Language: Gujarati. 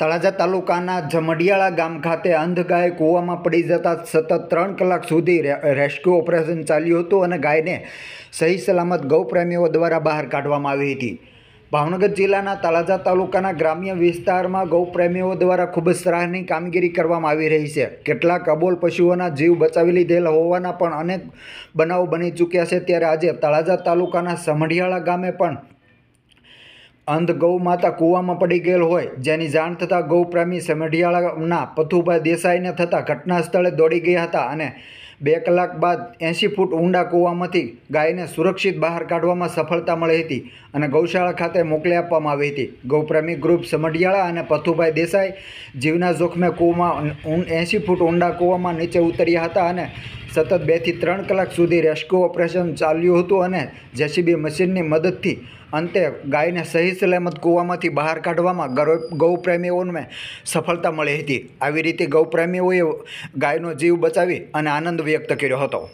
તળાજા તાલુકાના જમડિયાળા ગામ ખાતે અંધ ગાય કૂવામાં પડી જતા સતત ત્રણ કલાક સુધી રેસ્ક્યુ ઓપરેશન ચાલ્યું હતું અને ગાયને સહી સલામત ગૌપ્રેમીઓ દ્વારા બહાર કાઢવામાં આવી હતી ભાવનગર જિલ્લાના તળાજા તાલુકાના ગ્રામ્ય વિસ્તારમાં ગૌપ્રેમીઓ દ્વારા ખૂબ જ સરાહની કામગીરી કરવામાં આવી રહી છે કેટલાક અબોલ પશુઓના જીવ બચાવી લીધેલા હોવાના પણ અનેક બનાવો બની ચૂક્યા છે ત્યારે આજે તળાજા તાલુકાના સમઢિયાળા ગામે પણ અંધ ગૌ માતા કૂવામાં પડી ગયેલ હોય જેની જાણ થતાં ગૌપ્રેમી સમઢિયાળાના પથુભાઈ દેસાઈને થતાં ઘટના સ્થળે દોડી ગયા હતા અને બે કલાક બાદ એંસી ફૂટ ઊંડા કૂવામાંથી ગાયને સુરક્ષિત બહાર કાઢવામાં સફળતા મળી હતી અને ગૌશાળા ખાતે મોકલી આપવામાં આવી હતી ગૌપ્રેમી ગ્રુપ સમઢિયાળા અને પથુભાઈ દેસાઈ જીવના જોખમે કૂવામાં એંસી ફૂટ ઊંડા કૂવામાં નીચે ઉતર્યા હતા અને સતત બેથી ત્રણ કલાક સુધી રેસ્ક્યુ ઓપરેશન ચાલ્યું હતું અને જેસીબી મશીનની મદદથી અંતે ગાયને સહી સલામત કૂવામાંથી બહાર કાઢવામાં ગૌપ્રેમીઓને સફળતા મળી હતી આવી રીતે ગૌપ્રેમીઓએ ગાયનો જીવ બચાવી અને આનંદ વ્યક્ત કર્યો હતો